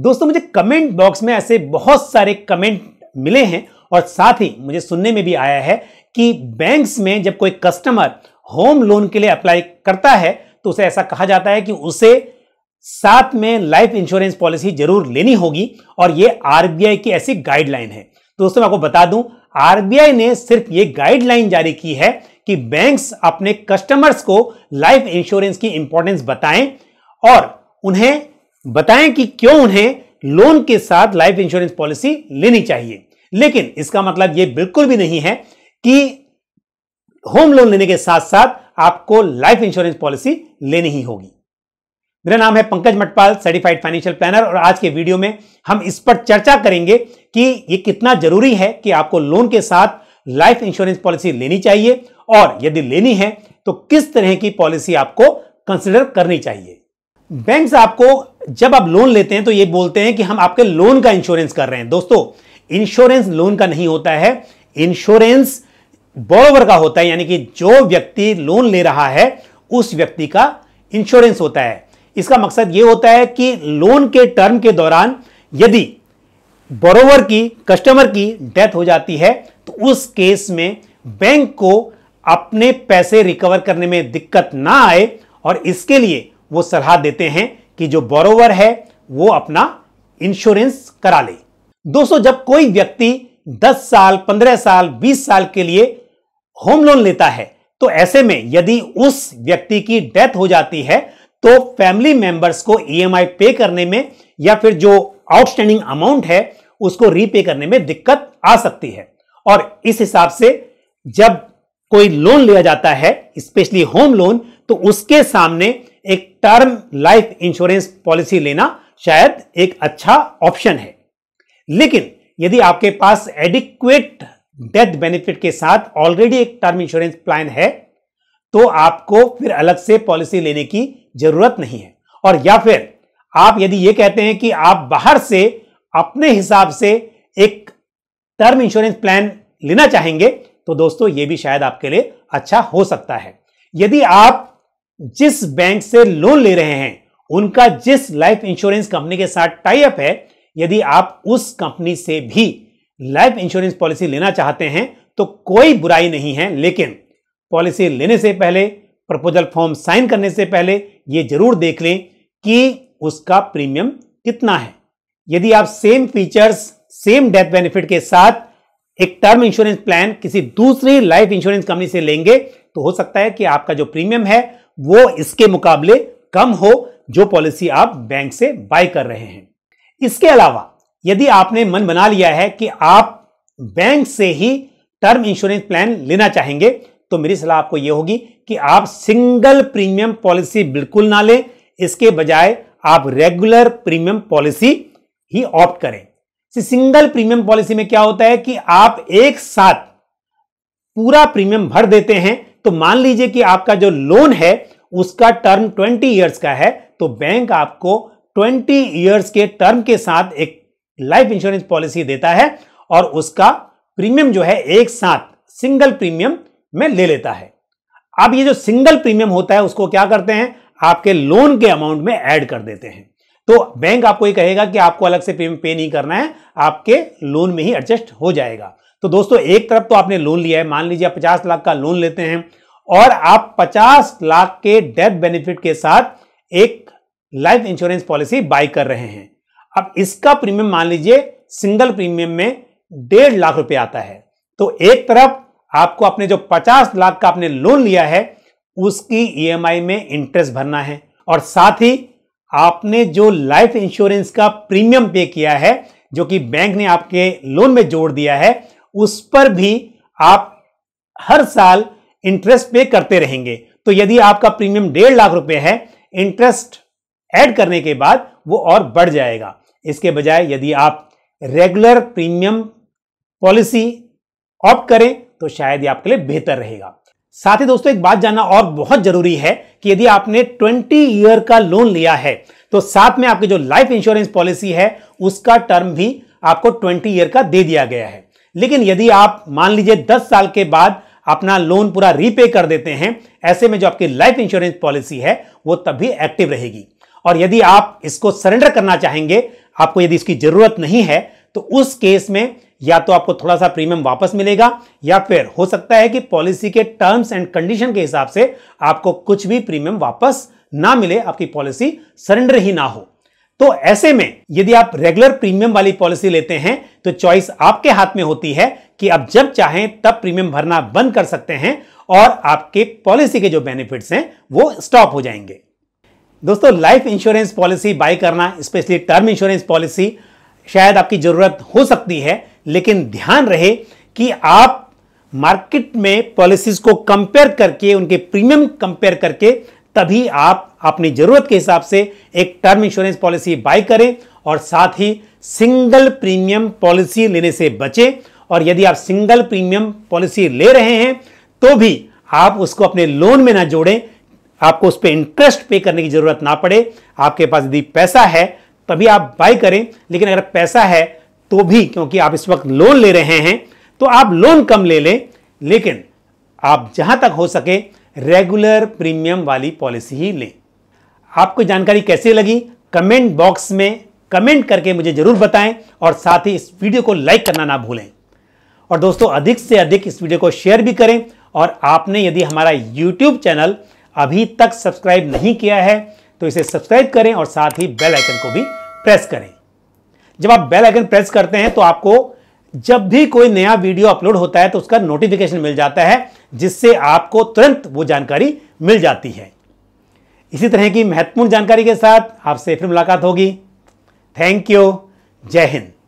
दोस्तों मुझे comment box में ऐसे बहुत सारे कमेंट मिले हैं और साथ ही मुझे सुनने में भी आया है कि बैंक्स में जब कोई कस्टमर होम लोन के लिए अप्लाई करता है तो उसे ऐसा कहा जाता है कि उसे साथ में लाइफ इंश्योरेंस पॉलिसी जरूर लेनी होगी और ये आरबीआई की ऐसी गाइडलाइन है दोस्तों मैं आपको बता दूं आरबीआई ने सिर्फ ये गाइडलाइन जारी की है कि बैंक्स अपने कस्टमर्स को लाइफ इंश्योरेंस की इंपॉर्टेंस बताएं और उन्हें बताएं कि क्यों उन्हें लोन के साथ लाइफ इंश्योरेंस पॉलिसी लेनी चाहिए लेकिन इसका मतलब यह बिल्कुल भी नहीं है कि होम लोन लेने के साथ साथ आपको लाइफ इंश्योरेंस पॉलिसी लेनी ही होगी मेरा नाम है Pankaj Matpal certified financial planner और आज के वीडियो में हम इस पर चर्चा करेंगे कि यह कितना जरूरी है कि आपको लोन के साथ लाइफ इंश्योरेंस पॉलिसी लेनी चाहिए और यदि लेनी है तो किस तरह की पॉलिसी आपको कंसिडर करनी चाहिए बैंक आपको जब आप लोन लेते हैं तो ये बोलते हैं कि हम आपके लोन का इंश्योरेंस कर रहे हैं दोस्तों इंश्योरेंस लोन का नहीं होता है इंश्योरेंस बोरोवर का होता है यानी कि जो व्यक्ति लोन ले रहा है उस व्यक्ति का इंश्योरेंस होता है इसका मकसद यह होता है कि लोन के टर्म के दौरान यदि बोरोवर की कस्टमर की डेथ हो जाती है तो उस केस में बैंक को अपने पैसे रिकवर करने में दिक्कत ना आए और इसके लिए वो सलाह देते हैं कि जो बोरोवर है वो अपना इंश्योरेंस करा ले दोस्तों जब कोई व्यक्ति 10 साल 15 साल 20 साल के लिए होम लोन लेता है तो ऐसे में यदि उस व्यक्ति की डेथ हो जाती है तो फैमिली मेंबर्स को ईएमआई e पे करने में या फिर जो आउटस्टैंडिंग अमाउंट है उसको रीपे करने में दिक्कत आ सकती है और इस हिसाब से जब कोई लोन लिया जाता है स्पेशली होम लोन तो उसके सामने एक टर्म लाइफ इंश्योरेंस पॉलिसी लेना शायद एक अच्छा ऑप्शन है लेकिन यदि आपके पास एडिक्वेट डेथ बेनिफिट के साथ ऑलरेडी एक टर्म इंश्योरेंस प्लान है तो आपको फिर अलग से पॉलिसी लेने की जरूरत नहीं है और या फिर आप यदि यह कहते हैं कि आप बाहर से अपने हिसाब से एक टर्म इंश्योरेंस प्लान लेना चाहेंगे तो दोस्तों यह भी शायद आपके लिए अच्छा हो सकता है यदि आप जिस बैंक से लोन ले रहे हैं उनका जिस लाइफ इंश्योरेंस कंपनी के साथ टाई अप है यदि आप उस कंपनी से भी लाइफ इंश्योरेंस पॉलिसी लेना चाहते हैं तो कोई बुराई नहीं है लेकिन पॉलिसी लेने से पहले प्रपोजल फॉर्म साइन करने से पहले ये जरूर देख लें कि उसका प्रीमियम कितना है यदि आप same features same death benefit के साथ एक टर्म इंश्योरेंस प्लान किसी दूसरी लाइफ इंश्योरेंस कंपनी से लेंगे तो हो सकता है कि आपका जो प्रीमियम है वो इसके मुकाबले कम हो जो पॉलिसी आप बैंक से बाय कर रहे हैं इसके अलावा यदि आपने मन बना लिया है कि आप बैंक से ही टर्म इंश्योरेंस प्लान लेना चाहेंगे तो मेरी सलाह आपको यह होगी कि आप सिंगल प्रीमियम पॉलिसी बिल्कुल ना लें इसके बजाय आप रेगुलर प्रीमियम पॉलिसी ही ऑप्ट करें सिंगल प्रीमियम पॉलिसी में क्या होता है कि आप एक साथ पूरा प्रीमियम भर देते हैं तो मान लीजिए कि आपका जो लोन है उसका टर्म 20 इयर्स का है तो बैंक आपको 20 इयर्स के टर्म के साथ एक लाइफ इंश्योरेंस पॉलिसी देता है और उसका प्रीमियम जो है एक साथ सिंगल प्रीमियम में ले लेता है अब ये जो सिंगल प्रीमियम होता है उसको क्या करते हैं आपके लोन के अमाउंट में ऐड कर देते हैं तो बैंक आपको ये कहेगा कि आपको अलग से प्रीमियम पे नहीं करना है आपके लोन में ही एडजस्ट हो जाएगा तो दोस्तों एक तरफ तो आपने लोन लिया है मान लीजिए आप पचास लाख का लोन लेते हैं और आप पचास लाख के डेथ बेनिफिट के साथ एक लाइफ इंश्योरेंस पॉलिसी बाय कर रहे हैं अब इसका प्रीमियम मान लीजिए सिंगल प्रीमियम में डेढ़ लाख रुपए आता है तो एक तरफ आपको अपने जो पचास लाख का आपने लोन लिया है उसकी ईएमआई e में इंटरेस्ट भरना है और साथ ही आपने जो लाइफ इंश्योरेंस का प्रीमियम पे किया है जो कि बैंक ने आपके लोन में जोड़ दिया है उस पर भी आप हर साल इंटरेस्ट पे करते रहेंगे तो यदि आपका प्रीमियम डेढ़ लाख रुपए है इंटरेस्ट ऐड करने के बाद वो और बढ़ जाएगा इसके बजाय यदि आप रेगुलर प्रीमियम पॉलिसी ऑप्ट करें तो शायद ये आपके लिए बेहतर रहेगा साथ ही दोस्तों एक बात जानना और बहुत जरूरी है कि यदि आपने 20 ईयर का लोन लिया है तो साथ में आपकी जो लाइफ इंश्योरेंस पॉलिसी है उसका टर्म भी आपको 20 ईयर का दे दिया गया है लेकिन यदि आप मान लीजिए दस साल के बाद अपना लोन पूरा रीपे कर देते हैं ऐसे में जो आपकी लाइफ इंश्योरेंस पॉलिसी है वो तब भी एक्टिव रहेगी और यदि आप इसको सरेंडर करना चाहेंगे आपको यदि इसकी जरूरत नहीं है तो उस केस में या तो आपको थोड़ा सा प्रीमियम वापस मिलेगा या फिर हो सकता है कि पॉलिसी के टर्म्स एंड कंडीशन के हिसाब से आपको कुछ भी प्रीमियम वापस ना मिले आपकी पॉलिसी सरेंडर ही ना हो तो ऐसे में यदि आप रेगुलर प्रीमियम वाली पॉलिसी लेते हैं तो चॉइस आपके हाथ में होती है कि आप जब चाहें तब प्रीमियम भरना बंद कर सकते हैं और आपके पॉलिसी के जो बेनिफिट्स हैं वो स्टॉप हो जाएंगे दोस्तों लाइफ इंश्योरेंस पॉलिसी बाय करना स्पेशली टर्म इंश्योरेंस पॉलिसी शायद आपकी ज़रूरत हो सकती है लेकिन ध्यान रहे कि आप मार्केट में पॉलिसीज को कंपेयर करके उनके प्रीमियम कंपेयर करके तभी आप अपनी ज़रूरत के हिसाब से एक टर्म इंश्योरेंस पॉलिसी बाई करें और साथ ही सिंगल प्रीमियम पॉलिसी लेने से बचें और यदि आप सिंगल प्रीमियम पॉलिसी ले रहे हैं तो भी आप उसको अपने लोन में ना जोड़ें आपको उस पर इंटरेस्ट पे करने की ज़रूरत ना पड़े आपके पास यदि पैसा है तभी आप बाई करें लेकिन अगर पैसा है तो भी क्योंकि आप इस वक्त लोन ले रहे हैं तो आप लोन कम ले लें लेकिन आप जहां तक हो सके रेगुलर प्रीमियम वाली पॉलिसी ही लें आपको जानकारी कैसे लगी कमेंट बॉक्स में कमेंट करके मुझे ज़रूर बताएं और साथ ही इस वीडियो को लाइक करना ना भूलें और दोस्तों अधिक से अधिक इस वीडियो को शेयर भी करें और आपने यदि हमारा यूट्यूब चैनल अभी तक सब्सक्राइब नहीं किया है तो इसे सब्सक्राइब करें और साथ ही बेल आइकन को भी प्रेस करें जब आप बेल आइकन प्रेस करते हैं तो आपको जब भी कोई नया वीडियो अपलोड होता है तो उसका नोटिफिकेशन मिल जाता है जिससे आपको तुरंत वो जानकारी मिल जाती है इसी तरह की महत्वपूर्ण जानकारी के साथ आपसे फिर मुलाकात होगी थैंक यू जय हिंद